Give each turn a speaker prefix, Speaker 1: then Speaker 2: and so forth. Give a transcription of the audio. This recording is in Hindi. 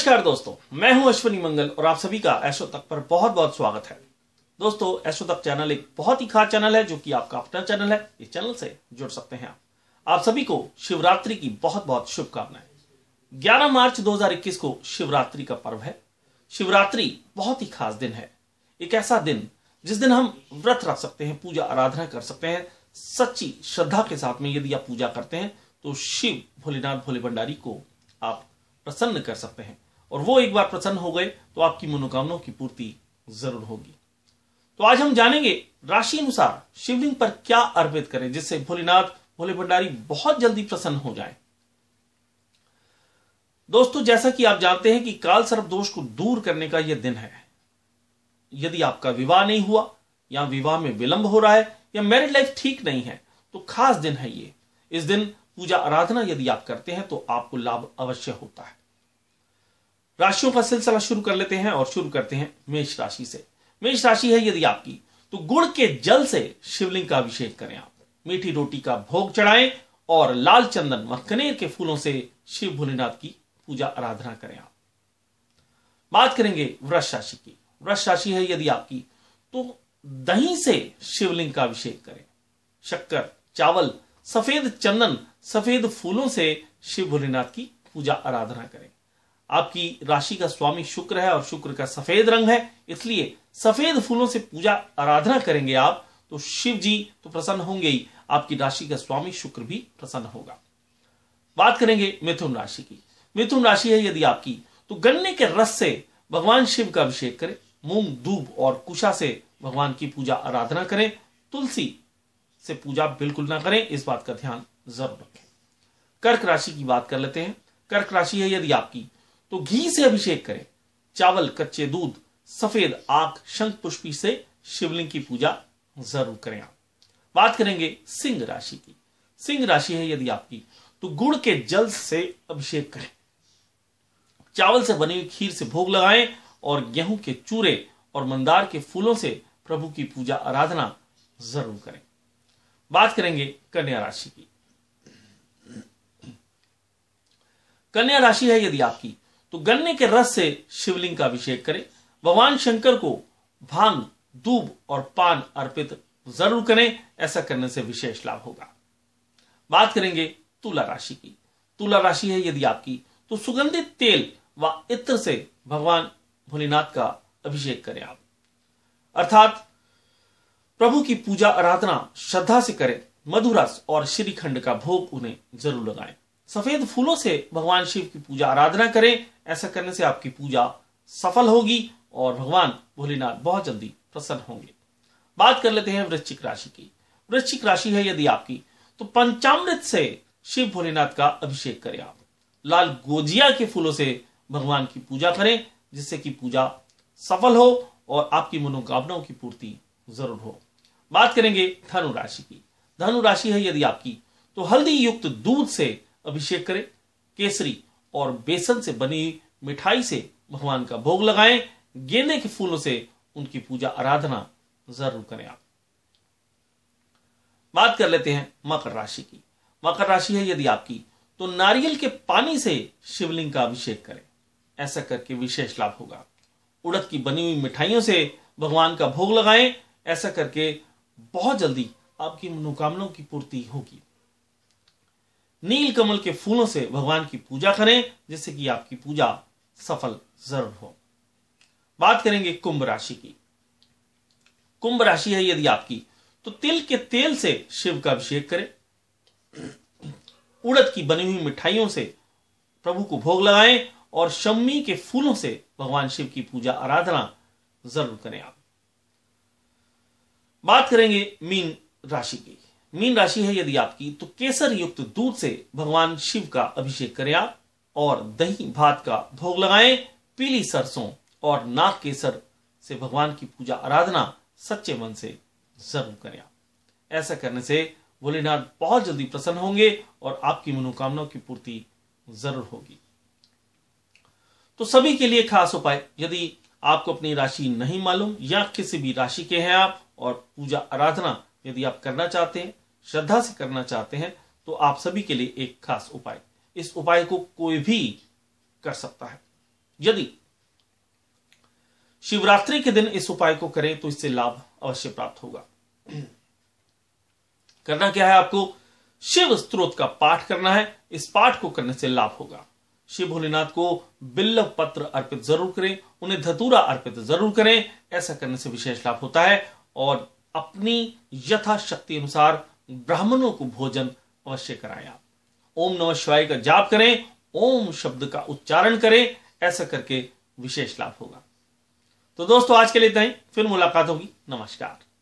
Speaker 1: नमस्कार दोस्तों मैं हूं अश्वनी मंगल और आप सभी का ऐशो तक पर बहुत बहुत स्वागत है दोस्तों ऐशो तक चैनल एक बहुत ही खास चैनल है जो कि आपका अपना चैनल है इस चैनल से जुड़ सकते हैं आप आप सभी को शिवरात्रि की बहुत बहुत शुभकामनाएं 11 मार्च 2021 को शिवरात्रि का पर्व है शिवरात्रि बहुत ही खास दिन है एक ऐसा दिन जिस दिन हम व्रत रख सकते हैं पूजा आराधना कर सकते हैं सच्ची श्रद्धा के साथ में यदि आप पूजा करते हैं तो शिव भोलेनाथ भोले भंडारी को आप प्रसन्न कर सकते हैं और वो एक बार प्रसन्न हो गए तो आपकी मनोकामनाओं की पूर्ति जरूर होगी तो आज हम जानेंगे राशि अनुसार शिवलिंग पर क्या अर्पित करें जिससे भोलेनाथ भोले भंडारी बहुत जल्दी प्रसन्न हो जाए दोस्तों जैसा कि आप जानते हैं कि काल सर्प दोष को दूर करने का यह दिन है यदि आपका विवाह नहीं हुआ या विवाह में विलंब हो रहा है या मैरिड लाइफ ठीक नहीं है तो खास दिन है ये इस दिन पूजा आराधना यदि आप करते हैं तो आपको लाभ अवश्य होता है राशियों का सिलसिला शुरू कर लेते हैं और शुरू करते हैं मेष राशि से मेष राशि है यदि आपकी तो गुड़ के जल से शिवलिंग का अभिषेक करें आप मीठी रोटी का भोग चढ़ाएं और लाल चंदन व कनेर के फूलों से शिव भोलेनाथ की पूजा आराधना करें आप बात करेंगे वृक्ष राशि की वृक्ष राशि है यदि आपकी तो दही से शिवलिंग का अभिषेक करें शक्कर चावल सफेद चंदन सफेद फूलों से शिव भोलेनाथ की पूजा आराधना करें आपकी राशि का स्वामी शुक्र है और शुक्र का सफेद रंग है इसलिए सफेद फूलों से पूजा आराधना करेंगे आप तो शिव जी तो प्रसन्न होंगे ही आपकी राशि का स्वामी शुक्र भी प्रसन्न होगा बात करेंगे मिथुन राशि की मिथुन राशि है यदि आपकी तो गन्ने के रस से भगवान शिव का अभिषेक करें मूंग दूब और कुशा से भगवान की पूजा आराधना करें तुलसी से पूजा बिल्कुल ना करें इस बात का ध्यान जरूर रखें कर्क राशि की बात कर लेते हैं कर्क राशि है यदि आपकी तो घी से अभिषेक करें चावल कच्चे दूध सफेद आख शंख पुष्पी से शिवलिंग की पूजा जरूर करें आप बात करेंगे सिंह राशि की सिंह राशि है यदि आपकी तो गुड़ के जल से अभिषेक करें चावल से बनी हुई खीर से भोग लगाएं और गेहूं के चूरे और मंदार के फूलों से प्रभु की पूजा आराधना जरूर करें बात करेंगे कन्या राशि की कन्या राशि है यदि आपकी तो गन्ने के रस से शिवलिंग का अभिषेक करें भगवान शंकर को भांग दूब और पान अर्पित जरूर करें ऐसा करने से विशेष लाभ होगा बात करेंगे तुला राशि की तुला राशि है यदि आपकी तो सुगंधित तेल व इत्र से भगवान भोलेनाथ का अभिषेक करें आप अर्थात प्रभु की पूजा आराधना श्रद्धा से करें मधुरस और श्रीखंड का भोग उन्हें जरूर लगाएं सफेद फूलों से भगवान शिव की पूजा आराधना करें ऐसा करने से आपकी पूजा सफल होगी और भगवान भोलेनाथ बहुत जल्दी प्रसन्न होंगे बात कर लेते हैं वृश्चिक राशि की वृश्चिक राशि है यदि आपकी तो पंचामृत से शिव भोलेनाथ का अभिषेक करें आप लाल गोजिया के फूलों से भगवान की पूजा करें जिससे कि पूजा सफल हो और आपकी मनोकामनाओं की पूर्ति जरूर हो बात करेंगे धनु राशि की धनु राशि है यदि आपकी तो हल्दी युक्त दूध से अभिषेक करें केसरी और बेसन से बनी मिठाई से भगवान का भोग लगाएं गेंदे के फूलों से उनकी पूजा आराधना जरूर करें आप बात कर लेते हैं मकर राशि की मकर राशि है यदि आपकी तो नारियल के पानी से शिवलिंग का अभिषेक करें ऐसा करके विशेष लाभ होगा उड़द की बनी हुई मिठाइयों से भगवान का भोग लगाएं ऐसा करके बहुत जल्दी आपकी मनोकामनाओं की पूर्ति होगी नील कमल के फूलों से भगवान की पूजा करें जिससे कि आपकी पूजा सफल जरूर हो बात करेंगे कुंभ राशि की कुंभ राशि है यदि आपकी तो तिल के तेल से शिव का अभिषेक करें उड़द की बनी हुई मिठाइयों से प्रभु को भोग लगाएं और शम्मी के फूलों से भगवान शिव की पूजा आराधना जरूर करें आप बात करेंगे मीन राशि की मीन राशि है यदि आपकी तो केसर युक्त दूध से भगवान शिव का अभिषेक करें आप और दही भात का भोग लगाएं पीली सरसों और नाग केसर से भगवान की पूजा आराधना सच्चे मन से जरूर करें आप ऐसा करने से भोलेनाथ बहुत जल्दी प्रसन्न होंगे और आपकी मनोकामनाओं की पूर्ति जरूर होगी तो सभी के लिए खास उपाय यदि आपको अपनी राशि नहीं मालूम या किसी भी राशि के हैं आप और पूजा आराधना यदि आप करना चाहते हैं श्रद्धा से करना चाहते हैं तो आप सभी के लिए एक खास उपाय इस उपाय को कोई भी कर सकता है यदि शिवरात्रि के दिन इस उपाय को करें तो इससे लाभ अवश्य प्राप्त होगा करना क्या है आपको शिव स्त्रोत का पाठ करना है इस पाठ को करने से लाभ होगा शिव भोलेनाथ को बिल्ल पत्र अर्पित जरूर करें उन्हें धतूरा अर्पित जरूर करें ऐसा करने से विशेष लाभ होता है और अपनी यथाशक्ति अनुसार ब्राह्मणों को भोजन अवश्य कराया ओम नमः शिवाय का जाप करें ओम शब्द का उच्चारण करें ऐसा करके विशेष लाभ होगा तो दोस्तों आज के लिए इतना ही फिर मुलाकात होगी नमस्कार